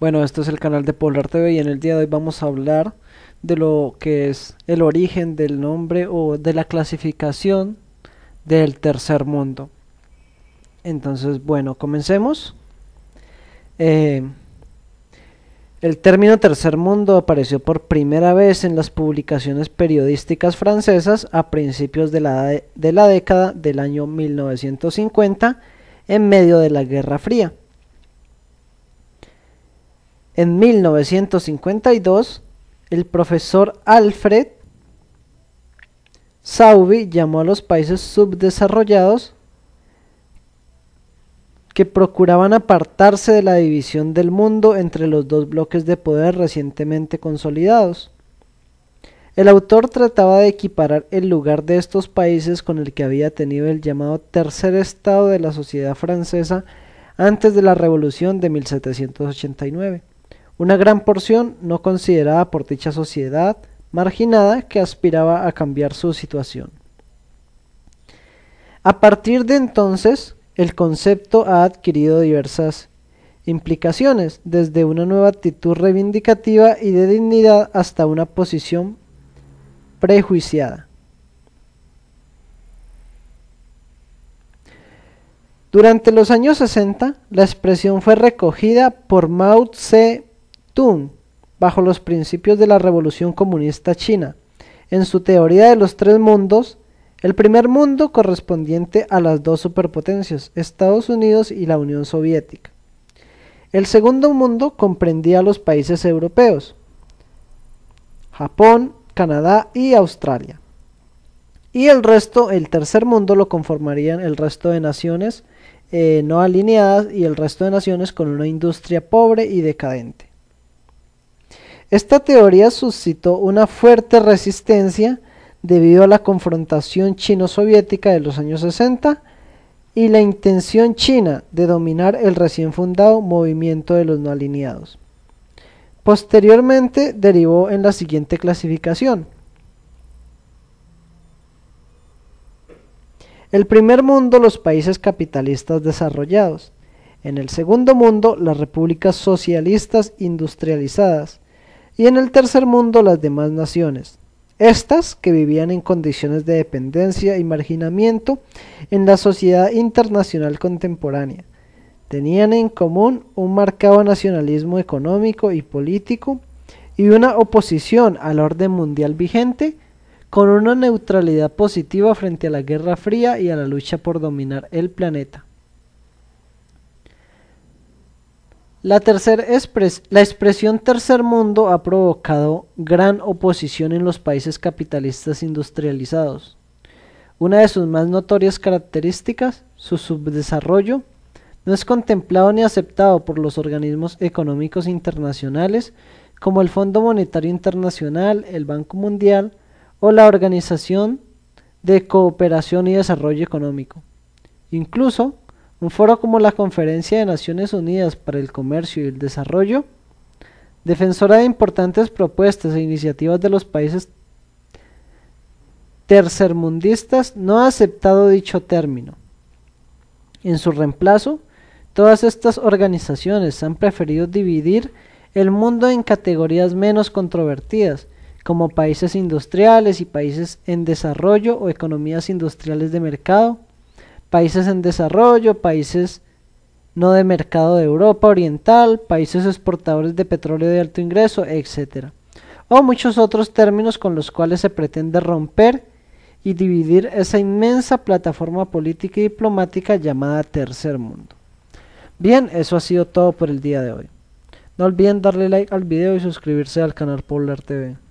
Bueno, esto es el canal de Polar TV y en el día de hoy vamos a hablar de lo que es el origen del nombre o de la clasificación del tercer mundo. Entonces, bueno, comencemos. Eh, el término tercer mundo apareció por primera vez en las publicaciones periodísticas francesas a principios de la, de la década del año 1950 en medio de la Guerra Fría. En 1952, el profesor Alfred Sauvy llamó a los países subdesarrollados que procuraban apartarse de la división del mundo entre los dos bloques de poder recientemente consolidados. El autor trataba de equiparar el lugar de estos países con el que había tenido el llamado tercer estado de la sociedad francesa antes de la Revolución de 1789 una gran porción no considerada por dicha sociedad marginada que aspiraba a cambiar su situación. A partir de entonces, el concepto ha adquirido diversas implicaciones, desde una nueva actitud reivindicativa y de dignidad hasta una posición prejuiciada. Durante los años 60, la expresión fue recogida por Mao Tse Tung, bajo los principios de la Revolución Comunista China, en su teoría de los tres mundos, el primer mundo correspondiente a las dos superpotencias, Estados Unidos y la Unión Soviética. El segundo mundo comprendía los países europeos, Japón, Canadá y Australia. Y el resto, el tercer mundo, lo conformarían el resto de naciones eh, no alineadas y el resto de naciones con una industria pobre y decadente. Esta teoría suscitó una fuerte resistencia debido a la confrontación chino-soviética de los años 60 y la intención china de dominar el recién fundado movimiento de los no alineados. Posteriormente derivó en la siguiente clasificación. El primer mundo, los países capitalistas desarrollados. En el segundo mundo, las repúblicas socialistas industrializadas y en el tercer mundo las demás naciones. Estas, que vivían en condiciones de dependencia y marginamiento en la sociedad internacional contemporánea, tenían en común un marcado nacionalismo económico y político y una oposición al orden mundial vigente con una neutralidad positiva frente a la Guerra Fría y a la lucha por dominar el planeta. La, expresión tercer mundo ha provocado gran oposición en los países capitalistas industrializados. Una de sus más notorias características, su subdesarrollo, no es contemplado ni aceptado por los organismos económicos internacionales como el Fondo Monetario Internacional, el Banco Mundial o la Organización de Cooperación y Desarrollo Económico. Incluso un foro como la Conferencia de Naciones Unidas para el Comercio y el Desarrollo, defensora de importantes propuestas e iniciativas de los países tercermundistas, no ha aceptado dicho término. En su reemplazo, todas estas organizaciones han preferido dividir el mundo en categorías menos controvertidas, como países industriales y países en desarrollo o economías industriales de mercado, países en desarrollo, países no de mercado de Europa Oriental, países exportadores de petróleo de alto ingreso, etc. O muchos otros términos con los cuales se pretende romper y dividir esa inmensa plataforma política y diplomática llamada Tercer Mundo. Bien, eso ha sido todo por el día de hoy. No olviden darle like al video y suscribirse al canal Polar TV.